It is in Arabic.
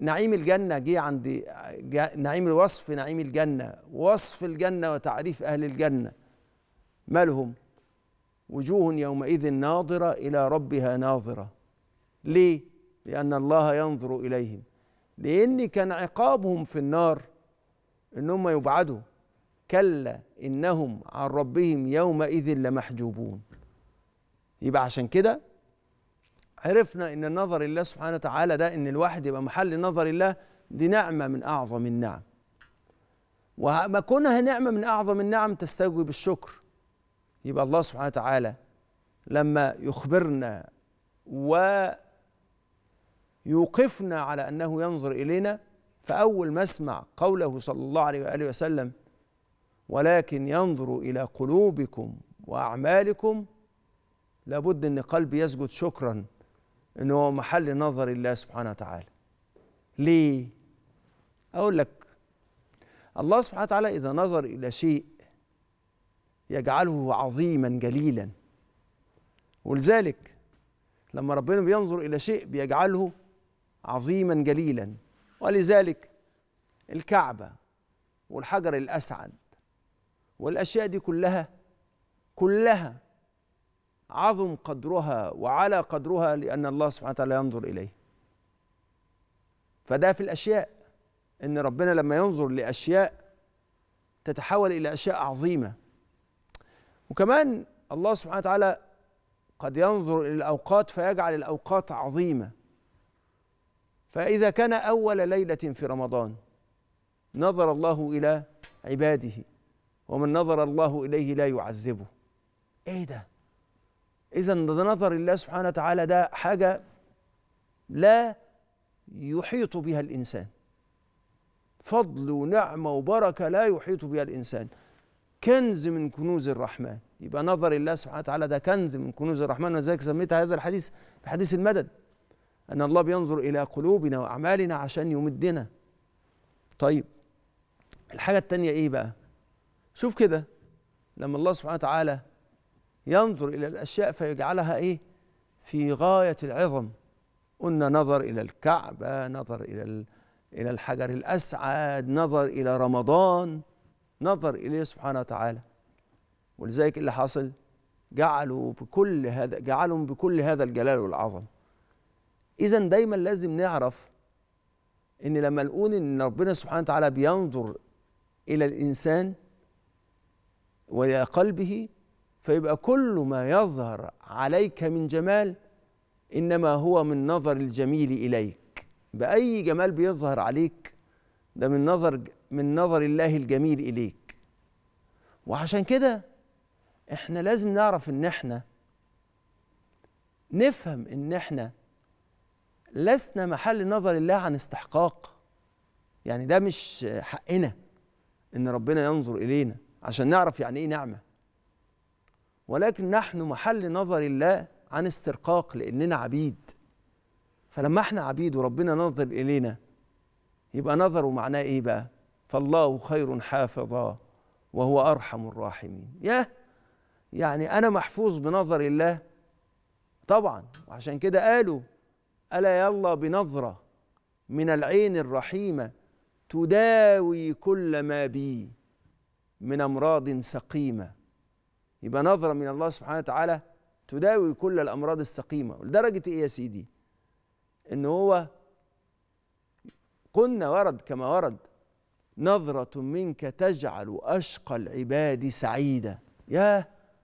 نعيم الجنة جه عند نعيم الوصف نعيم الجنة وصف الجنة وتعريف أهل الجنة مالهم وجوه يومئذ ناظرة إلى ربها ناظرة ليه؟ لأن الله ينظر إليهم لأن كان عقابهم في النار إنهم يبعدوا كلا إنهم عن ربهم يومئذ لمحجوبون يبقى عشان كده عرفنا ان النظر الله سبحانه وتعالى ده ان الواحد يبقى محل نظر الله دي نعمه من اعظم النعم وما كونها نعمه من اعظم النعم تستوجب الشكر يبقى الله سبحانه وتعالى لما يخبرنا ويوقفنا على انه ينظر الينا فاول ما اسمع قوله صلى الله عليه واله وسلم ولكن ينظر الى قلوبكم واعمالكم لابد ان قلبي يسجد شكرا أنه محل نظر الله سبحانه وتعالى ليه؟ أقول لك الله سبحانه وتعالى إذا نظر إلى شيء يجعله عظيما جليلا ولذلك لما ربنا بينظر إلى شيء بيجعله عظيما جليلا ولذلك الكعبة والحجر الأسعد والأشياء دي كلها كلها عظم قدرها وعلى قدرها لأن الله سبحانه وتعالى ينظر إليه فده في الأشياء إن ربنا لما ينظر لأشياء تتحول إلى أشياء عظيمة وكمان الله سبحانه وتعالى قد ينظر إلى الأوقات فيجعل الأوقات عظيمة فإذا كان أول ليلة في رمضان نظر الله إلى عباده ومن نظر الله إليه لا يعذبه إيه ده؟ إذا نظر الله سبحانه وتعالى ده حاجة لا يحيط بها الإنسان فضل ونعمة وبركة لا يحيط بها الإنسان كنز من كنوز الرحمن يبقى نظر الله سبحانه وتعالى ده كنز من كنوز الرحمن ولذلك سميت هذا الحديث بحديث المدد أن الله بينظر إلى قلوبنا وأعمالنا عشان يمدنا طيب الحاجة التانية إيه بقى شوف كده لما الله سبحانه وتعالى ينظر إلى الأشياء فيجعلها إيه في غاية العظم قلنا نظر إلى الكعبة نظر إلى إلى الحجر الأسعد نظر إلى رمضان نظر إليه سبحانه وتعالى ولذلك اللي حصل جعلوا بكل هذا جعلهم بكل هذا الجلال والعظم إذا دايما لازم نعرف إن لما نقول إن ربنا سبحانه وتعالى بينظر إلى الإنسان وإلى قلبه فيبقى كل ما يظهر عليك من جمال انما هو من نظر الجميل اليك باي جمال بيظهر عليك ده من نظر من نظر الله الجميل اليك وعشان كده احنا لازم نعرف ان احنا نفهم ان احنا لسنا محل نظر الله عن استحقاق يعني ده مش حقنا ان ربنا ينظر الينا عشان نعرف يعني ايه نعمه ولكن نحن محل نظر الله عن استرقاق لأننا عبيد فلما احنا عبيد وربنا نظر إلينا يبقى نظره معناه إيه بقى فالله خير حافظا وهو أرحم الراحمين يا يعني أنا محفوظ بنظر الله طبعا وعشان كده قالوا ألا يلا بنظرة من العين الرحيمة تداوي كل ما بي من أمراض سقيمة يبقى نظرة من الله سبحانه وتعالى تداوي كل الأمراض السقيمة لدرجة إيه يا سيدي إن هو قلنا ورد كما ورد نظرة منك تجعل أشقى العباد سعيدا ياه